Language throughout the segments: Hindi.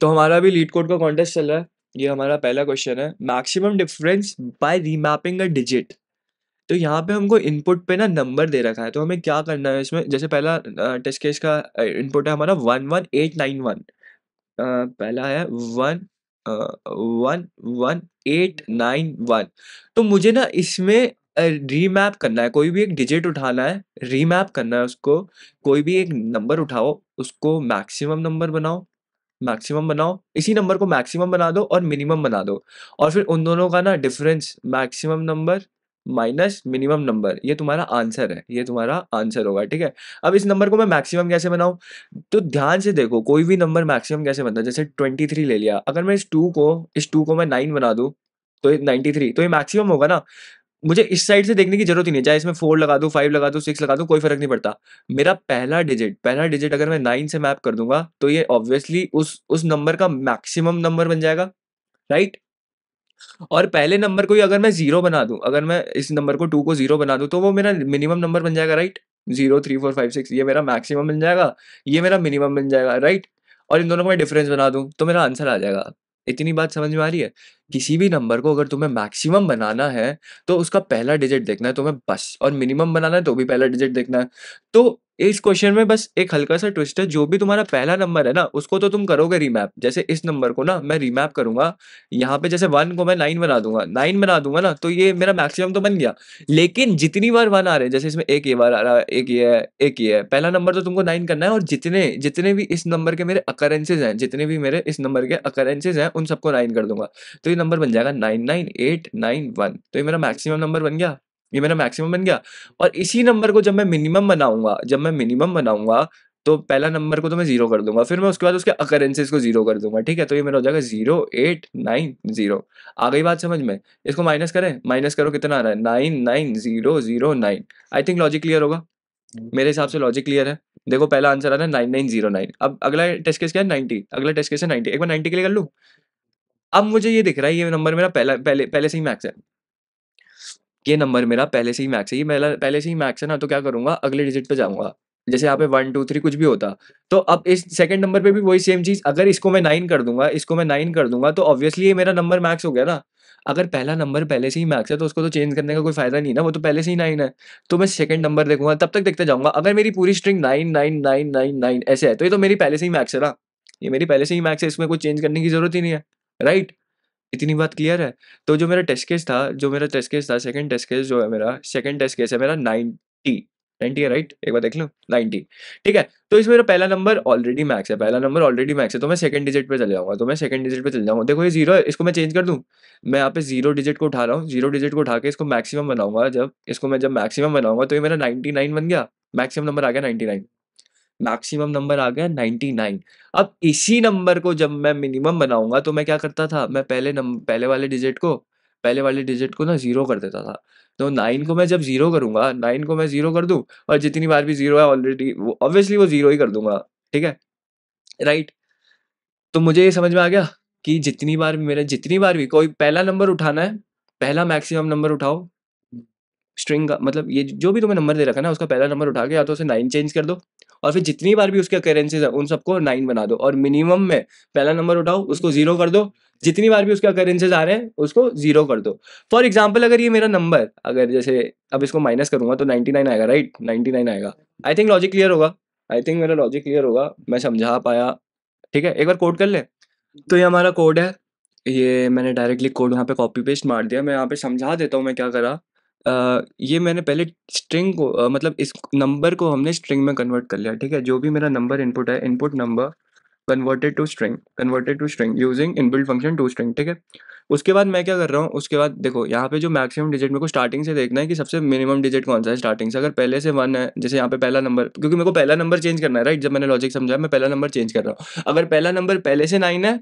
तो हमारा भी लीड कोड का कॉन्टेस्ट चल रहा है ये हमारा पहला क्वेश्चन है maximum difference by remapping a digit तो यहाँ पे हमको इनपुट पे ना नंबर दे रखा है तो हमें क्या करना है इसमें जैसे पहला टेस्ट केस का इनपुट है हमारा one one eight nine one पहला है one one one eight nine one तो मुझे ना इसमें रीमैप करना है कोई भी एक डिजिट उठाना है रीमैप करना है उसको कोई भी एक नंबर उठाओ उसको मैक्सिमम नंबर बनाओ मैक्सिमम बनाओ इसी नंबर को मैक्सिमम बना दो और मिनिमम बना दो और फिर उन दोनों का ना difference maximum number minus minimum number ये तुम्हारा आंसर है ये तुम्हारा आंसर होगा ठीक है अब इस नंबर को मैं मैक्सिमम कैसे बनाऊं तो ध्यान से देखो कोई भी नंबर मैक्सिमम कैसे बनता है जैसे ट्वेंटी थ्री ले लिया अगर मैं इस टू को इस टू को मैं नाइन बना दूं तो ये नाइन्टी थ्री तो ये मैक्सिमम होगा ना मुझे इस साइड से देखने की जरूरत ही नहीं चाहे इसमें फोर लगा दो फाइव लगा दो सिक्स लगा दो कोई फर्क नहीं पड़ता मेरा पहला डिजिट पहला डिजिट अगर मैं नाइन से मैप कर दूंगा तो ये ऑब्वियसली उस उस नंबर का मैक्सिमम नंबर बन जाएगा राइट और पहले नंबर को ही अगर मैं जीरो बना दूं अगर मैं इस नंबर को टू को जीरो बना दूं तो वो मेरा मिनिमम नंबर बन जाएगा right zero three four five six ये मेरा मैक्सिमम बन जाएगा ये मेरा मिनिमम बन जाएगा राइट और इन दोनों का डिफरेंस बना दूं तो मेरा आंसर आ जाएगा इतनी बात समझ में आ रही है किसी भी नंबर को अगर तुम्हें मैक्सिमम बनाना है तो उसका पहला डिजिट देखना है तुम्हें बस और मिनिमम बनाना है तो भी पहला डिजिट देखना है तो इस क्वेश्चन में बस एक हल्का सा ट्विस्ट है जो भी तुम्हारा पहला नंबर है ना उसको तो तुम करोगे रीमैप जैसे इस नंबर को ना मैं रीमैप करूंगा यहाँ पे जैसे वन को मैं नाइन बना दूंगा नाइन बना दूंगा ना तो ये मेरा मैक्सिमम तो बन गया लेकिन जितनी बार वन आ रहे हैं जैसे इसमें एक ये बार आ रहा है एक ये है एक ये है पहला नंबर तो तुमको नाइन करना है और जितने जितने भी इस नंबर के मेरे अकरेंसेज हैं जितने भी मेरे इस नंबर के अकरेंसेज हैं उन सबको नाइन कर दूंगा तो ये नंबर बन जाएगा nine nine eight nine one तो ये मेरा मैक्सिमम नंबर बन गया ये मेरा मैक्सिमम बन गया और इसी नंबर को जब मैं मिनिमम बनाऊंगा जब मैं मिनिमम बनाऊंगा तो पहला नंबर को तो मैं जीरो कर दूंगा फिर मैं उसके बाद उसके अकरेंसेज को जीरो कर दूंगा ठीक है तो ये मेरा हो जाएगा जीरो एट नाइन जीरो आ गई बात समझ में इसको माइनस करें माइनस करो कितना आ रहा है nine nine zero zero nine I think logic clear होगा हम्म। मेरे हिसाब से लॉजिक क्लियर है देखो पहला आंसर आ रहा है नाइन नाइन जीरो नाइन अब अगला टेस्ट केस क्या है नाइनटी अगला टेस्ट केस है नाइनटी एक बार नाइनटी के लिए कर लूँ अब मुझे ये दिख रहा है ये नंबर मेरा पहला पहले पहले से ही मैक्स है ये नंबर मेरा पहले से ही मैक्स है ये मेरा पहले से ही मैक्स है ना तो क्या करूँगा अगले डिजिट पर जाऊँगा जैसे यहाँ पे वन टू थ्री कुछ भी होता तो अब इस सेकंड नंबर पे भी वही सेम चीज़ अगर इसको मैं नाइन कर दूंगा इसको मैं नाइन कर दूंगा तो ऑब्वियसली ये मेरा नंबर मैक्स हो गया ना अगर पहला नंबर पहले से ही मैक्स है तो उसको तो चेंज करने का कोई फायदा नहीं ना वो तो पहले से ही नाइन है तो मैं सेकंड नंबर देखूंगा तब तक देखते जाऊंगा अगर मेरी पूरी string nine nine nine nine nine ऐसे है तो ये तो मेरी पहले से ही मैक्स है ना ये मेरी पहले से ही मैक्स है इसमें कोई चेंज करने की जरूरत ही नहीं है राइट इतनी बात क्लियर है तो जो मेरा टेस्ट केस था जो मेरा टेस्ट केस था सेकंड टेस्ट केस जो है मेरा सेकंड टेस्ट केस है मेरा नाइनटी नाइनटी है राइट एक बार देख लो नाइनटी ठीक है तो इसमें मेरा पहला नंबर ऑलरेडी मैक्स है पहला नंबर ऑलरेडी मैक्स है तो मैं सेकंड डिजिट पे चले जाऊंगा तो मैं सेकंड डिजिट पे चले जाऊंगा देखो ये जीरो है इसको मैं चेंज कर दूँ मैं यहाँ पे जीरो डिजिट को उठा रहा हूँ जीरो डिजिट को उठा के इसको मैक्सिमम बनाऊंगा जब इसको मैं जब मैक्सिमम बनाऊंगा तो ये मेरा नाइनटी नाइन बन गया मैक्सिमम नंबर आ गया नाइन्टी नाइन मैक्सिमम नंबर आ गया 99 अब इसी नंबर को जब मैं मिनिमम बनाऊंगा तो मैं क्या करता था मैं पहले नम, पहले वाले डिजिट को पहले वाले डिजिट को ना जीरो कर देता था तो नाइन को मैं जब जीरो करूंगा नाइन को मैं जीरो कर दूं और जितनी बार भी जीरो है ऑलरेडी वो ऑब्वियसली वो जीरो ही कर दूंगा ठीक है राइट तो मुझे ये समझ में आ गया कि जितनी बार भी मेरे जितनी बार भी कोई पहला नंबर उठाना है पहला मैक्सिमम नंबर उठाओ स्ट्रिंग का मतलब ये जो भी तुम्हें नंबर दे रखा है ना उसका पहला नंबर उठा के या तो उसे नाइन चेंज कर दो और फिर जितनी बार भी उसके अकरेंसेज है उन सबको नाइन बना दो और मिनिमम में पहला नंबर उठाओ उसको जीरो कर दो जितनी बार भी उसके अकरेंसेज आ रहे हैं उसको जीरो कर दो फॉर एग्जाम्पल अगर ये मेरा नंबर अगर जैसे अब इसको माइनस करूंगा तो नाइन्टी नाइन आएगा राइट नाइन्टी नाइन आएगा आई थिंक लॉजिक क्लियर होगा आई थिंक मेरा लॉजिक क्लियर होगा मैं समझा पाया ठीक है एक बार कोड कर ले तो ये हमारा कोड है ये मैंने डायरेक्टली कोड वहाँ पे कॉपी पेस्ट मार दिया मैं यहाँ पे समझा देता हूँ मैं क्या करा ये मैंने पहले स्ट्रिंग को आ, मतलब इस नंबर को हमने स्ट्रिंग में कन्वर्ट कर लिया ठीक है जो भी मेरा नंबर इनपुट है input number converted to string converted to string using inbuilt function to string ठीक है उसके बाद मैं क्या कर रहा हूँ उसके बाद देखो यहाँ पे जो मैक्सिमम डिजिट मेरे को स्टार्टिंग से देखना है कि सबसे मिनिमम डिजिट कौन सा है स्टार्टिंग से अगर पहले से वन है जैसे यहाँ पे पहला नंबर क्योंकि मेरे को पहला नंबर चेंज करना है राइट जब मैंने लॉजिक समझाया मैं पहला नंबर चेंज कर रहा हूँ अगर पहला नंबर पहले से नाइन है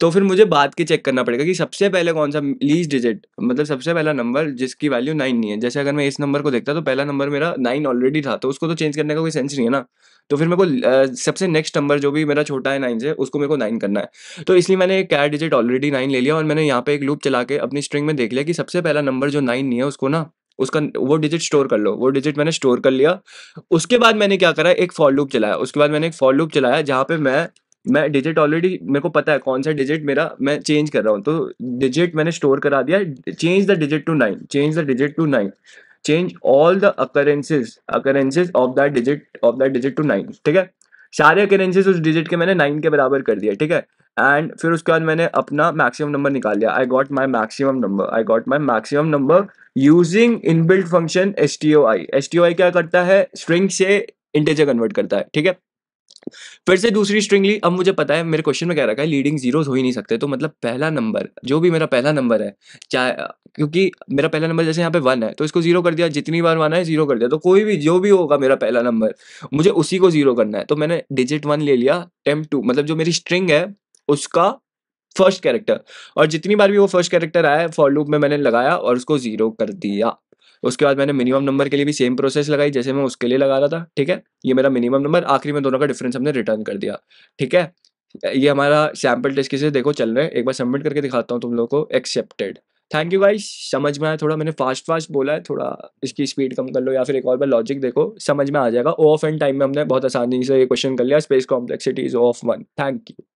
तो फिर मुझे बाद के चेक करना पड़ेगा कि सबसे पहले कौन सा लीज डिजिट मतलब सबसे पहला नंबर जिसकी वैल्यू नाइन नहीं है जैसे अगर मैं इस नंबर को देखता तो पहला नंबर मेरा नाइन ऑलरेडी था तो उसको तो चेंज करने का कोई सेंस नहीं है ना तो फिर मेरे को सबसे नेक्स्ट नंबर जो भी मेरा छोटा है नाइन से उसको मेरे को नाइन करना है तो इसलिए मैंने कैर डिजिट ऑलरेडी नाइन ले लिया और मैंने यहाँ पे एक लूप चला के अपनी स्ट्रिंग में देख लिया कि सबसे पहला नंबर जो नाइन नहीं है उसको ना उसका वो डिजिट स्टोर कर लो वो डिजिट मैंने स्टोर कर लिया उसके बाद मैंने क्या करा एक फॉल लूप चलाया उसके बाद मैंने एक फॉल लूप चलाया जहाँ पे मैं मैं डिजिट ऑलरेडी मेरे को पता है कौन सा डिजिट मेरा मैं चेंज कर रहा हूँ तो डिजिट मैंने स्टोर करा दिया change the digit to nine change the digit to nine change all the occurrences occurrences of that digit of that digit to nine ठीक है सारे अकरेंसेज उस डिजिट के मैंने नाइन के बराबर कर दिया ठीक है एंड फिर उसके बाद मैंने अपना मैक्सिमम नंबर निकाल लिया I got my maximum number I got my maximum number using inbuilt function S T O I S T O I क्या करता है स्ट्रिंग से इंटेजर कन्वर्ट करता है ठीक है फिर से दूसरी स्ट्रिंग ली अब मुझे पता है मेरे क्वेश्चन में कह रखा है लीडिंग जीरोस हो ही नहीं सकते तो मतलब पहला नंबर जो भी मेरा पहला नंबर है चाहे क्योंकि मेरा पहला नंबर जैसे यहाँ पे वन है तो इसको जीरो कर दिया जितनी बार वन है जीरो कर दिया तो कोई भी जो भी होगा मेरा पहला नंबर मुझे उसी को जीरो करना है तो मैंने डिजिट वन ले लिया टेम टू मतलब जो मेरी स्ट्रिंग है उसका फर्स्ट कैरेक्टर और जितनी बार भी वो फर्स्ट कैरेक्टर आया फॉर लूप में मैंने लगाया और उसको जीरो कर दिया उसके बाद मैंने मिनिमम नंबर के लिए भी सेम प्रोसेस लगाई जैसे मैं उसके लिए लगा रहा था ठीक है ये मेरा मिनिमम नंबर आखिरी में दोनों का डिफरेंस हमने रिटर्न कर दिया ठीक है ये हमारा सैम्पल टेस्ट किसी देखो चल रहे हैं एक बार सबमिट करके दिखाता हूँ तुम लोग को एक्सेप्टेड थैंक यू गाइस समझ में आया थोड़ा मैंने फास्ट फास्ट बोला है थोड़ा इसकी स्पीड कम कर लो या फिर एक और बार लॉजिक देखो समझ में आ जाएगा ऑफ एंड टाइम में हमने बहुत आसानी से ये क्वेश्चन कर लिया space complexity is of one thank you